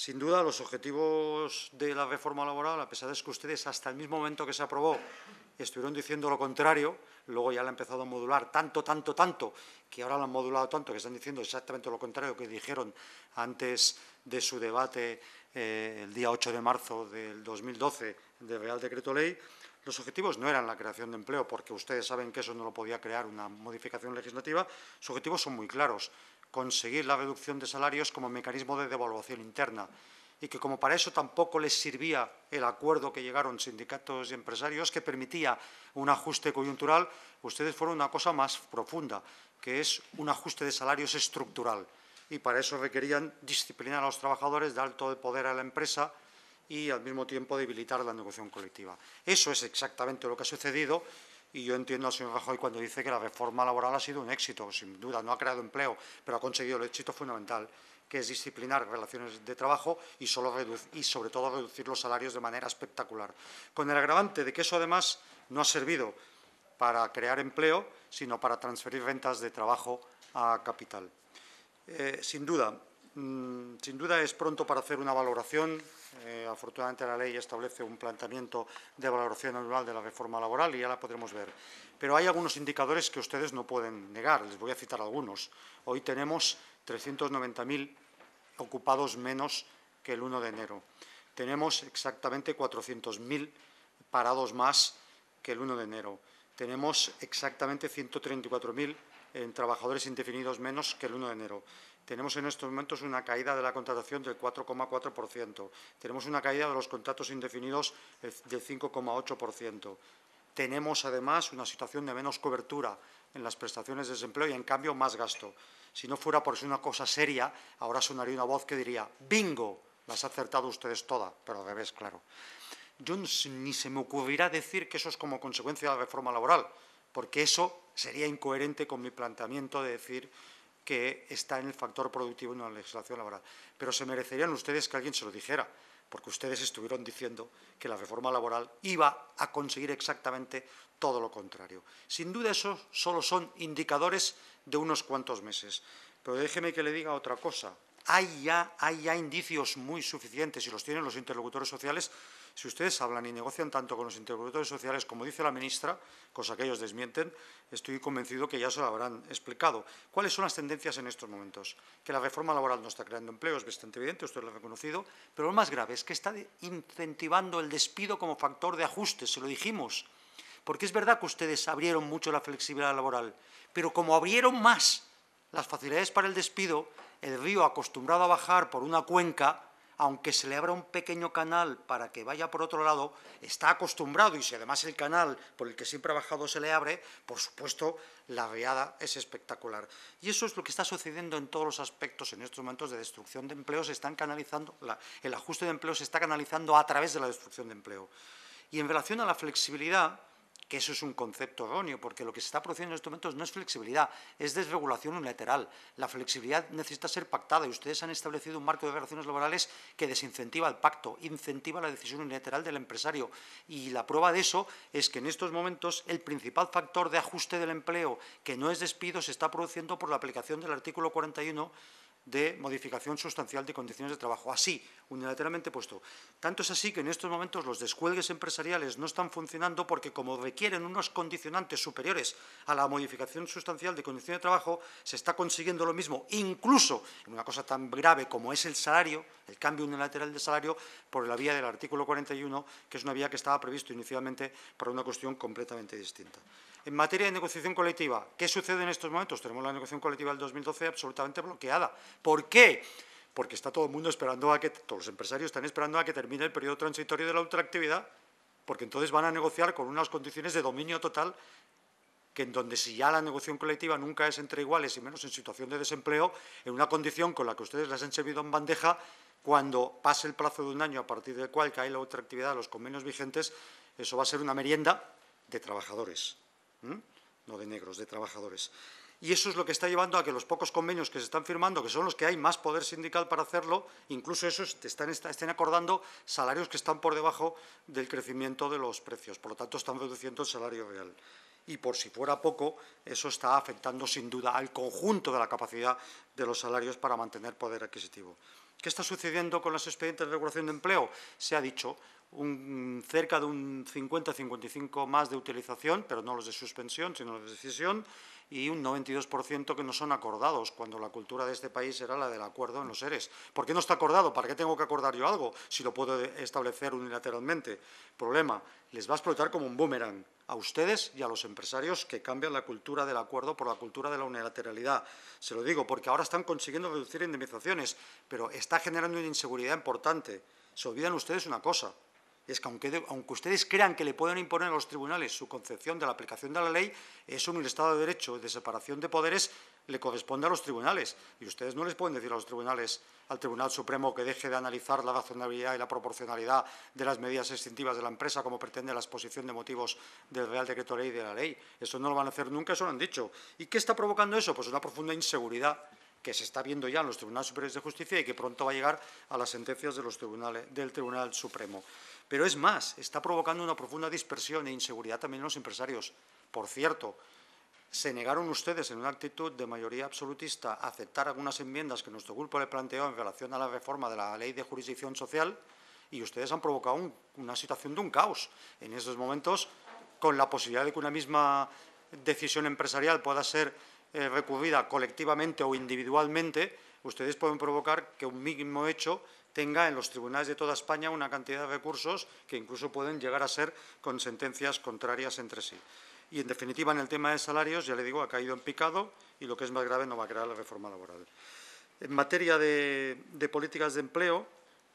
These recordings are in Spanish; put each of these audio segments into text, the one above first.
Sin duda, los objetivos de la reforma laboral, a pesar de que ustedes hasta el mismo momento que se aprobó estuvieron diciendo lo contrario, luego ya la han empezado a modular tanto, tanto, tanto, que ahora la han modulado tanto que están diciendo exactamente lo contrario que dijeron antes de su debate eh, el día 8 de marzo del 2012 del Real Decreto Ley, los objetivos no eran la creación de empleo, porque ustedes saben que eso no lo podía crear una modificación legislativa. Sus objetivos son muy claros conseguir la reducción de salarios como mecanismo de devaluación interna y que como para eso tampoco les sirvía el acuerdo que llegaron sindicatos y empresarios que permitía un ajuste coyuntural, ustedes fueron una cosa más profunda, que es un ajuste de salarios estructural. Y para eso requerían disciplinar a los trabajadores, dar alto el poder a la empresa y al mismo tiempo debilitar la negociación colectiva. Eso es exactamente lo que ha sucedido y yo entiendo al señor Rajoy cuando dice que la reforma laboral ha sido un éxito, sin duda, no ha creado empleo, pero ha conseguido el éxito fundamental, que es disciplinar relaciones de trabajo y, solo y sobre todo reducir los salarios de manera espectacular. Con el agravante de que eso además no ha servido para crear empleo, sino para transferir rentas de trabajo a capital. Eh, sin duda, Mm, sin duda es pronto para hacer una valoración. Eh, afortunadamente la ley establece un planteamiento de valoración anual de la reforma laboral y ya la podremos ver. Pero hay algunos indicadores que ustedes no pueden negar. Les voy a citar algunos. Hoy tenemos 390.000 ocupados menos que el 1 de enero. Tenemos exactamente 400.000 parados más que el 1 de enero. Tenemos exactamente 134.000 en trabajadores indefinidos menos que el 1 de enero. Tenemos en estos momentos una caída de la contratación del 4,4%. Tenemos una caída de los contratos indefinidos eh, del 5,8%. Tenemos, además, una situación de menos cobertura en las prestaciones de desempleo y, en cambio, más gasto. Si no fuera por ser una cosa seria, ahora sonaría una voz que diría, bingo, las ha acertado ustedes todas, pero de vez, claro. Yo ni se me ocurrirá decir que eso es como consecuencia de la reforma laboral, porque eso sería incoherente con mi planteamiento de decir que está en el factor productivo en la legislación laboral. Pero se merecerían ustedes que alguien se lo dijera, porque ustedes estuvieron diciendo que la reforma laboral iba a conseguir exactamente todo lo contrario. Sin duda, eso solo son indicadores de unos cuantos meses. Pero déjeme que le diga otra cosa. Hay hay ya indicios muy suficientes, y los tienen los interlocutores sociales, si ustedes hablan y negocian tanto con los interlocutores sociales como dice la ministra, cosa que ellos desmienten, estoy convencido que ya se lo habrán explicado. ¿Cuáles son las tendencias en estos momentos? Que la reforma laboral no está creando empleo, es bastante evidente, usted lo ha reconocido, pero lo más grave es que está incentivando el despido como factor de ajuste, se lo dijimos. Porque es verdad que ustedes abrieron mucho la flexibilidad laboral, pero como abrieron más las facilidades para el despido, el río acostumbrado a bajar por una cuenca aunque se le abra un pequeño canal para que vaya por otro lado, está acostumbrado y si además el canal por el que siempre ha bajado se le abre, por supuesto, la riada es espectacular. Y eso es lo que está sucediendo en todos los aspectos en estos momentos de destrucción de empleo. Se están canalizando, el ajuste de empleo se está canalizando a través de la destrucción de empleo. Y en relación a la flexibilidad, que eso es un concepto erróneo, porque lo que se está produciendo en estos momentos no es flexibilidad, es desregulación unilateral. La flexibilidad necesita ser pactada y ustedes han establecido un marco de relaciones laborales que desincentiva el pacto, incentiva la decisión unilateral del empresario. Y la prueba de eso es que en estos momentos el principal factor de ajuste del empleo, que no es despido, se está produciendo por la aplicación del artículo 41 de modificación sustancial de condiciones de trabajo. Así, unilateralmente puesto. Tanto es así que en estos momentos los descuelgues empresariales no están funcionando porque como requieren unos condicionantes superiores a la modificación sustancial de condiciones de trabajo, se está consiguiendo lo mismo, incluso en una cosa tan grave como es el salario, el cambio unilateral de salario por la vía del artículo 41, que es una vía que estaba previsto inicialmente para una cuestión completamente distinta. En materia de negociación colectiva, ¿qué sucede en estos momentos? Tenemos la negociación colectiva del 2012 absolutamente bloqueada. ¿Por qué? Porque está todo el mundo esperando a que, todos los empresarios están esperando a que termine el periodo transitorio de la ultraactividad, porque entonces van a negociar con unas condiciones de dominio total que en donde si ya la negociación colectiva nunca es entre iguales y menos en situación de desempleo, en una condición con la que ustedes las han servido en bandeja, cuando pase el plazo de un año a partir del cual cae la otra actividad de los convenios vigentes, eso va a ser una merienda de trabajadores, no de negros, de trabajadores. Y eso es lo que está llevando a que los pocos convenios que se están firmando, que son los que hay más poder sindical para hacerlo, incluso esos están, estén acordando salarios que están por debajo del crecimiento de los precios. Por lo tanto, están reduciendo el salario real. Y por si fuera poco, eso está afectando sin duda al conjunto de la capacidad de los salarios para mantener poder adquisitivo. ¿Qué está sucediendo con los expedientes de regulación de empleo? Se ha dicho un, cerca de un 50-55 más de utilización, pero no los de suspensión, sino los de decisión y un 92% que no son acordados, cuando la cultura de este país era la del acuerdo en los seres. ¿Por qué no está acordado? ¿Para qué tengo que acordar yo algo si lo puedo establecer unilateralmente? Problema, les va a explotar como un boomerang a ustedes y a los empresarios que cambian la cultura del acuerdo por la cultura de la unilateralidad. Se lo digo porque ahora están consiguiendo reducir indemnizaciones, pero está generando una inseguridad importante. Se olvidan ustedes una cosa, es que aunque, ustedes crean que le pueden imponer a los tribunales su concepción de la aplicación de la ley, eso en el Estado de Derecho de separación de poderes le corresponde a los tribunales. Y ustedes no les pueden decir a los tribunales, al Tribunal Supremo, que deje de analizar la razonabilidad y la proporcionalidad de las medidas extintivas de la empresa, como pretende la exposición de motivos del Real Decreto Ley de la ley. Eso no lo van a hacer nunca, eso lo han dicho. ¿Y qué está provocando eso? Pues una profunda inseguridad que se está viendo ya en los tribunales superiores de justicia y que pronto va a llegar a las sentencias de los tribunales, del Tribunal Supremo. Pero es más, está provocando una profunda dispersión e inseguridad también en los empresarios. Por cierto, se negaron ustedes en una actitud de mayoría absolutista a aceptar algunas enmiendas que nuestro grupo le planteó en relación a la reforma de la ley de jurisdicción social y ustedes han provocado una situación de un caos en esos momentos con la posibilidad de que una misma decisión empresarial pueda ser eh, recurrida colectivamente o individualmente ustedes pueden provocar que un mismo hecho tenga en los tribunales de toda España una cantidad de recursos que incluso pueden llegar a ser con sentencias contrarias entre sí. Y, en definitiva, en el tema de salarios, ya le digo, ha caído en picado y lo que es más grave no va a crear la reforma laboral. En materia de, de políticas de empleo,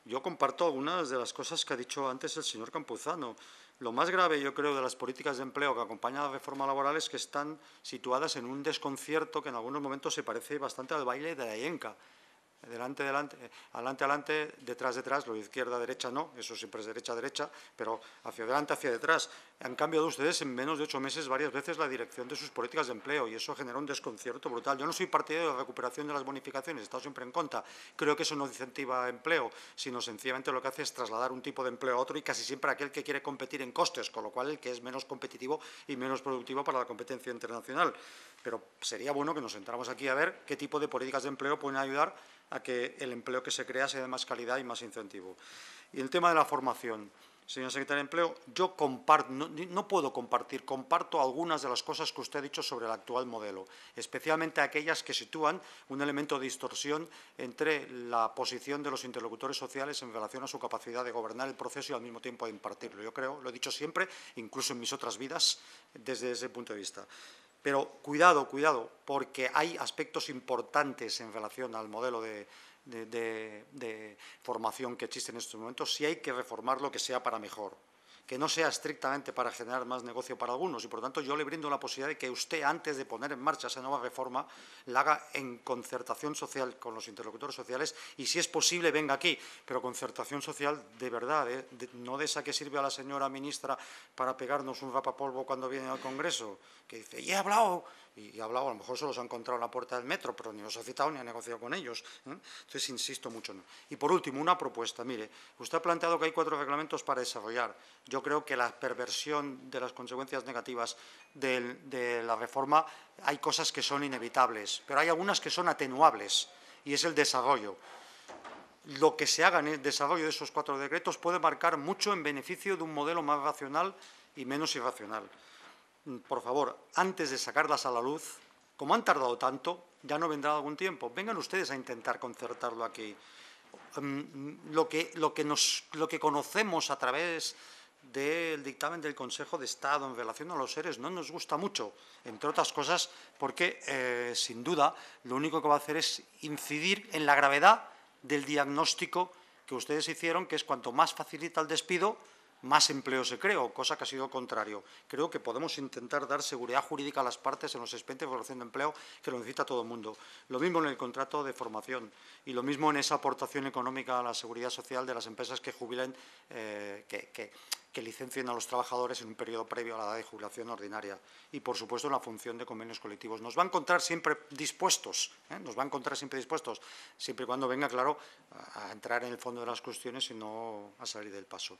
yo comparto algunas de las cosas que ha dicho antes el señor Campuzano. Lo más grave, yo creo, de las políticas de empleo que acompañan a la reforma laboral es que están situadas en un desconcierto que en algunos momentos se parece bastante al baile de la IENCA. Delante, delante, adelante, adelante, detrás, detrás, lo de izquierda, derecha, no, eso siempre es derecha, derecha, pero hacia adelante, hacia detrás han cambiado ustedes en menos de ocho meses varias veces la dirección de sus políticas de empleo y eso genera un desconcierto brutal. Yo no soy partidario de la recuperación de las bonificaciones, he estado siempre en contra. Creo que eso no incentiva empleo, sino sencillamente lo que hace es trasladar un tipo de empleo a otro y casi siempre aquel que quiere competir en costes, con lo cual el que es menos competitivo y menos productivo para la competencia internacional. Pero sería bueno que nos sentáramos aquí a ver qué tipo de políticas de empleo pueden ayudar a que el empleo que se crea sea de más calidad y más incentivo. Y el tema de la formación. Señor secretario de Empleo, yo comparto, no, no, puedo compartir, comparto algunas de las cosas que usted ha dicho sobre el actual modelo, especialmente aquellas que sitúan un elemento de distorsión entre la posición de los interlocutores sociales en relación a su capacidad de gobernar el proceso y al mismo tiempo de impartirlo. Yo creo, lo he dicho siempre, incluso en mis otras vidas, desde ese punto de vista. Pero cuidado, cuidado, porque hay aspectos importantes en relación al modelo de, formación que existe en estos momentos, si hay que reformar lo que sea para mejor que no sea estrictamente para generar más negocio para algunos. Y por tanto, yo le brindo la posibilidad de que usted, antes de poner en marcha esa nueva reforma, la haga en concertación social con los interlocutores sociales y, si es posible, venga aquí. Pero concertación social de verdad, ¿eh? no de esa que sirve a la señora ministra para pegarnos un rapapolvo cuando viene al Congreso, que dice, y he hablado y, ha hablado, a lo mejor se los ha encontrado en la puerta del metro, pero ni los ha citado ni ha negociado con ellos. ¿eh? Entonces, insisto mucho. Y por último, una propuesta. Mire, usted ha planteado que hay cuatro reglamentos para desarrollar. Yo creo que la perversión de las consecuencias negativas de la reforma, hay cosas que son inevitables, pero hay algunas que son atenuables, y es el desarrollo lo que se haga en el desarrollo de esos cuatro decretos puede marcar mucho en beneficio de un modelo más racional y menos irracional. Mm, por favor, antes de sacarlas a la luz, como han tardado tanto, ya no vendrá algún tiempo. Vengan ustedes a intentar concertarlo aquí. Mm, mm, lo, que, conocemos a través del dictamen del Consejo de Estado en relación a los seres no nos gusta mucho, entre otras cosas porque, eh, sin duda, lo único que va a hacer es incidir en la gravedad del diagnóstico que ustedes hicieron, que es cuanto más facilita el despido, más empleo se creó, cosa que ha sido contrario. Creo que podemos intentar dar seguridad jurídica a las partes en los expedientes de evaluación de empleo que lo necesita todo el mundo. Lo mismo en el contrato de formación y lo mismo en esa aportación económica a la seguridad social de las empresas que jubilen, eh, que, licencien a los trabajadores en un periodo previo a la edad de jubilación ordinaria y, por supuesto, en la función de convenios colectivos. Nos va a encontrar siempre dispuestos, ¿eh? nos va a encontrar siempre dispuestos, siempre y cuando venga, claro, a entrar en el fondo de las cuestiones y no a salir del paso.